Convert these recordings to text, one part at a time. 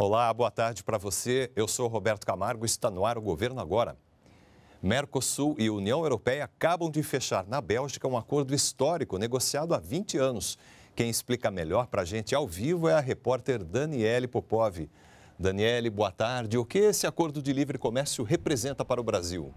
Olá, boa tarde para você. Eu sou Roberto Camargo e está no ar o Governo Agora. Mercosul e União Europeia acabam de fechar na Bélgica um acordo histórico negociado há 20 anos. Quem explica melhor para a gente ao vivo é a repórter Daniele Popov. Daniele, boa tarde. O que esse acordo de livre comércio representa para o Brasil?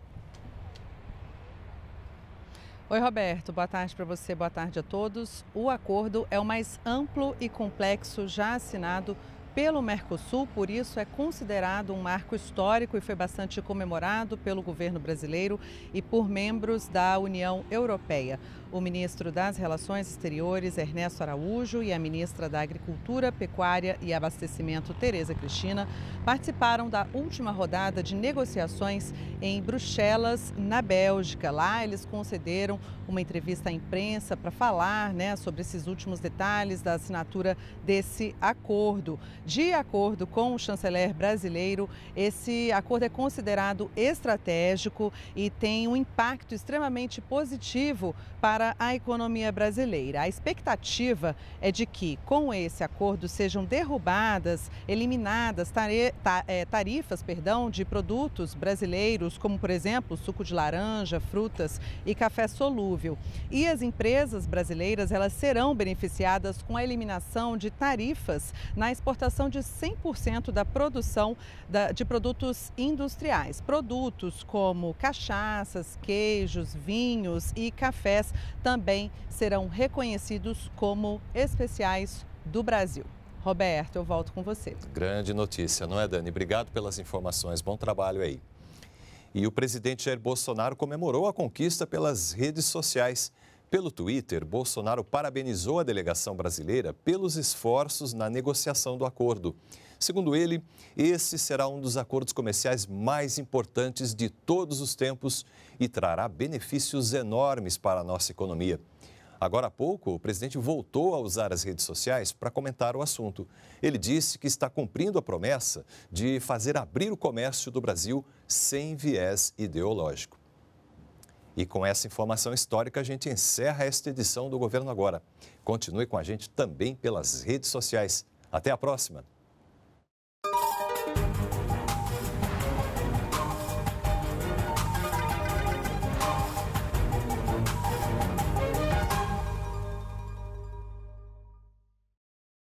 Oi, Roberto. Boa tarde para você, boa tarde a todos. O acordo é o mais amplo e complexo já assinado pelo Mercosul, por isso é considerado um marco histórico e foi bastante comemorado pelo governo brasileiro e por membros da União Europeia. O ministro das Relações Exteriores, Ernesto Araújo, e a ministra da Agricultura, Pecuária e Abastecimento, Tereza Cristina, participaram da última rodada de negociações em Bruxelas, na Bélgica. Lá eles concederam uma entrevista à imprensa para falar né, sobre esses últimos detalhes da assinatura desse acordo. De acordo com o chanceler brasileiro, esse acordo é considerado estratégico e tem um impacto extremamente positivo para a economia brasileira. A expectativa é de que, com esse acordo, sejam derrubadas, eliminadas eh, tarifas perdão, de produtos brasileiros, como, por exemplo, suco de laranja, frutas e café solúvel. E as empresas brasileiras elas serão beneficiadas com a eliminação de tarifas na exportação utilização de 100% da produção de produtos industriais. Produtos como cachaças, queijos, vinhos e cafés também serão reconhecidos como especiais do Brasil. Roberto, eu volto com você. Grande notícia, não é, Dani? Obrigado pelas informações. Bom trabalho aí. E o presidente Jair Bolsonaro comemorou a conquista pelas redes sociais. Pelo Twitter, Bolsonaro parabenizou a delegação brasileira pelos esforços na negociação do acordo. Segundo ele, esse será um dos acordos comerciais mais importantes de todos os tempos e trará benefícios enormes para a nossa economia. Agora há pouco, o presidente voltou a usar as redes sociais para comentar o assunto. Ele disse que está cumprindo a promessa de fazer abrir o comércio do Brasil sem viés ideológico. E com essa informação histórica, a gente encerra esta edição do Governo Agora. Continue com a gente também pelas redes sociais. Até a próxima!